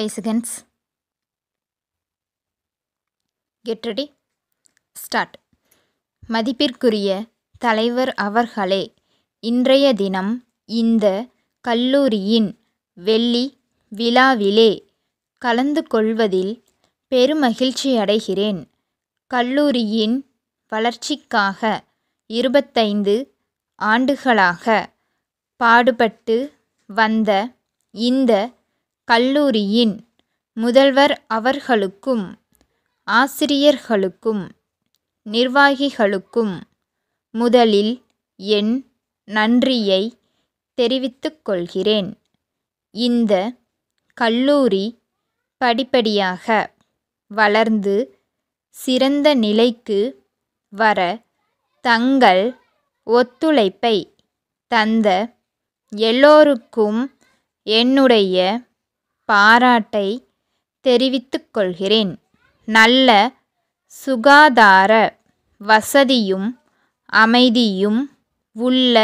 5 seconds get ready start மதிப்பிற்குரிய தலைவர் அவர்களே இன்றைய தினம் இந்த கல்லூரியின் வெள்ளி விழாவிலே கலந்து கொள்வதில் பெருமகிழ்ச்சி அடைகிறேன் கல்லூரியின் வளர்ச்சிக்காக இருபத்தைந்து ஆண்டுகளாக பாடுபட்டு வந்த இந்த கல்லூரியின் முதல்வர் அவர்களுக்கும் ஆசிரியர்களுக்கும் நிர்வாகிகளுக்கும் முதலில் என் நன்றியை தெரிவித்து கொள்கிறேன் இந்த கல்லூரி படிப்படியாக வளர்ந்து சிறந்த நிலைக்கு வர தங்கள் ஒத்துழைப்பை தந்த எல்லோருக்கும் என்னுடைய பாராட்டை தெரிவித்துக் கொள்கிறேன் நல்ல சுகாதார வசதியும் அமைதியும் உள்ள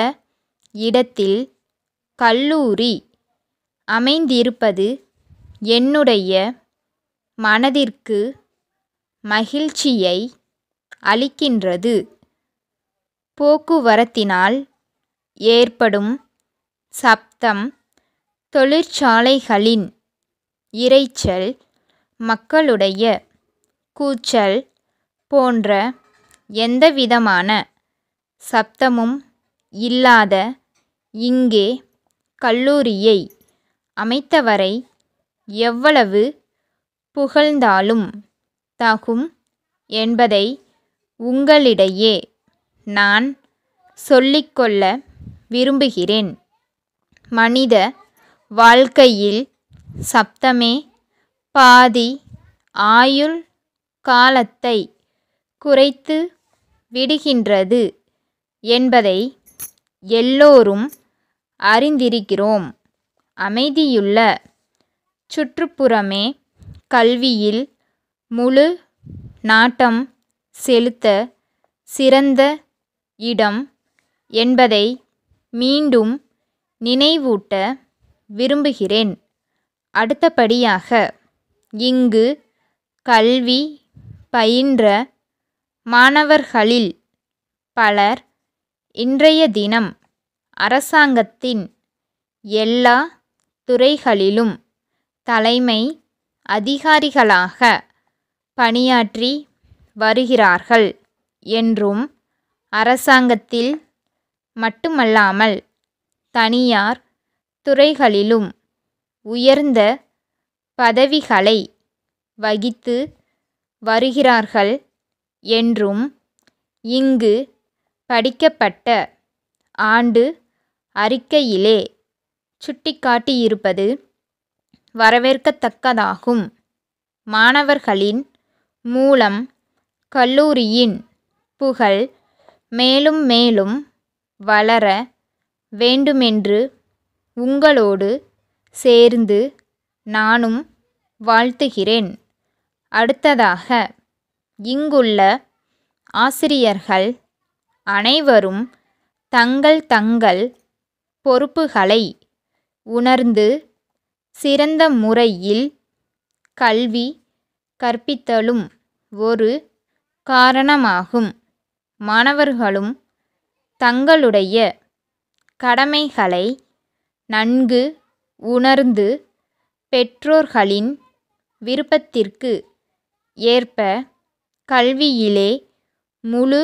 இடத்தில் கல்லூரி அமைந்திருப்பது என்னுடைய மனதிற்கு மகிழ்ச்சியை அளிக்கின்றது போக்குவரத்தினால் ஏற்படும் சப்தம் தொழிற்சாலைகளின் இரைச்சல் மக்களுடைய கூச்சல் போன்ற எந்தவிதமான சப்தமும் இல்லாத இங்கே கல்லூரியை அமைத்தவரை எவ்வளவு புகழ்ந்தாலும் தகும் என்பதை உங்களிடையே நான் சொல்லிக்கொள்ள விரும்புகிறேன் மனித வாழ்க்கையில் சப்தமே பாதி ஆயுள் காலத்தை குறைத்து விடுகின்றது என்பதை எல்லோரும் அறிந்திருக்கிறோம் அமைதியுள்ள சுற்றுப்புறமே கல்வியில் முழு நாட்டம் செலுத்த சிறந்த இடம் என்பதை மீண்டும் நினைவூட்ட விரும்புகிறேன் அடுத்தபடியாக இங்கு கல்வி பயின்ற மாணவர்களில் பலர் இன்றைய தினம் அரசாங்கத்தின் எல்லா துறைகளிலும் தலைமை அதிகாரிகளாக பணியாற்றி வருகிறார்கள் என்றும் அரசாங்கத்தில் மட்டுமல்லாமல் தனியார் துறைகளிலும் உயர்ந்த பதவிகளை வகித்து வருகிறார்கள் என்றும் இங்கு படிக்கப்பட்ட ஆண்டு அறிக்கையிலே சுட்டிக்காட்டியிருப்பது வரவேற்கத்தக்கதாகும் மாணவர்களின் மூலம் கல்லூரியின் புகழ் மேலும் மேலும் வளர வேண்டுமென்று உங்களோடு சேர்ந்து நானும் வாழ்த்துகிறேன் அடுத்ததாக இங்குள்ள ஆசிரியர்கள் அனைவரும் தங்கள் தங்கள் பொறுப்புகளை உணர்ந்து சிறந்த முறையில் கல்வி கற்பித்தலும் ஒரு காரணமாகும் மாணவர்களும் தங்களுடைய கடமைகளை நன்கு உணர்ந்து பெற்றோர்களின் விருப்பத்திற்கு ஏற்ப கல்வியிலே முழு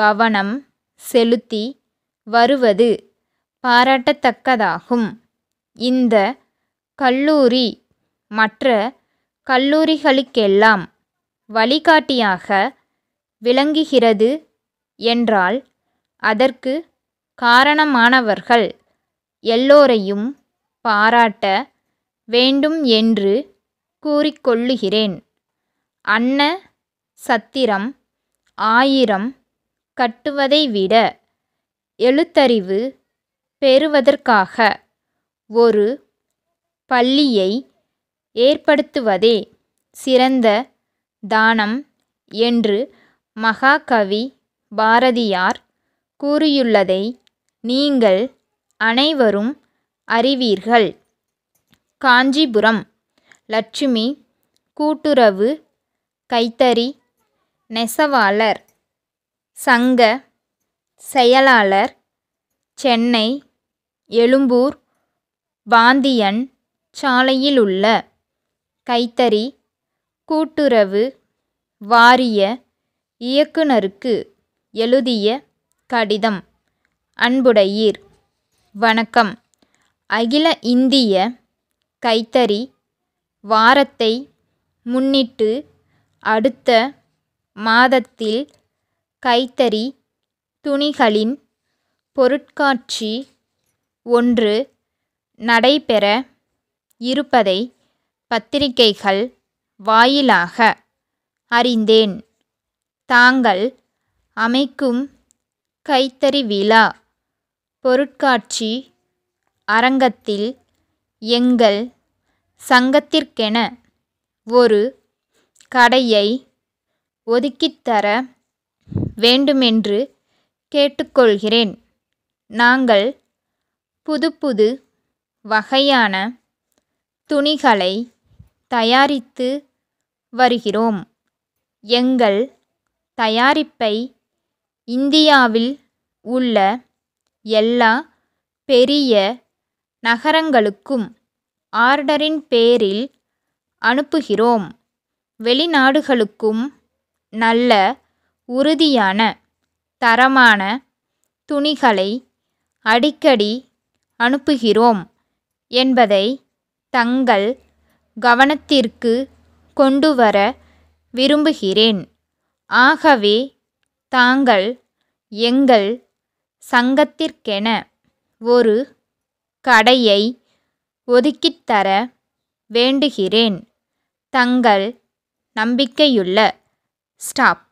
கவனம் செலுத்தி வருவது பாராட்டத்தக்கதாகும். இந்த கல்லூரி மற்ற கல்லூரிகளுக்கெல்லாம் வழிகாட்டியாக விளங்குகிறது என்றால் அதற்கு காரணமானவர்கள் எல்லோரையும் பாராட்ட வேண்டும் என்று கூறிக்கொள்ளுகிறேன் அன்ன சத்திரம் ஆயிரம் கட்டுவதை விட எழுத்தறிவு பெறுவதற்காக ஒரு பள்ளியை ஏற்படுத்துவதே சிறந்த தானம் என்று மகாகவி பாரதியார் கூறியுள்ளதை நீங்கள் அனைவரும் அறிவீர்கள் காஞ்சிபுரம் லட்சுமி கூட்டுறவு கைத்தறி நெசவாளர் சங்க செயலாளர் சென்னை எழும்பூர் பாந்தியன் சாலையில் உள்ள கைத்தறி கூட்டுறவு வாரிய இயக்குனருக்கு எழுதிய கடிதம் அன்புடையீர் வணக்கம் அகில இந்திய கைத்தறி வாரத்தை முன்னிட்டு அடுத்த மாதத்தில் கைத்தறி துணிகளின் பொருட்காட்சி ஒன்று நடைபெற இருப்பதை பத்திரிகைகள் வாயிலாக அறிந்தேன் தாங்கள் அமைக்கும் கைத்தறி விழா பொருட்காட்சி அரங்கத்தில் எங்கள் சங்கத்திற்கென ஒரு கடையை ஒதுக்கித்தர வேண்டுமென்று கேட்டுக்கொள்கிறேன் நாங்கள் புதுப்புது வகையான துணிகளை தயாரித்து வருகிறோம் எங்கள் தயாரிப்பை இந்தியாவில் உள்ள எல்லா பெரிய நகரங்களுக்கும் ஆர்டரின் பேரில் அனுப்புகிறோம் வெளிநாடுகளுக்கும் நல்ல உறுதியான தரமான துணிகளை அடிக்கடி அனுப்புகிறோம் என்பதை தங்கள் கவனத்திற்கு கொண்டு வர விரும்புகிறேன் ஆகவே தாங்கள் எங்கள் சங்கத்திற்கென ஒரு கடையை ஒதுக்கித்தர வேண்டுகிறேன் தங்கள் நம்பிக்கையுள்ள ஸ்டாப்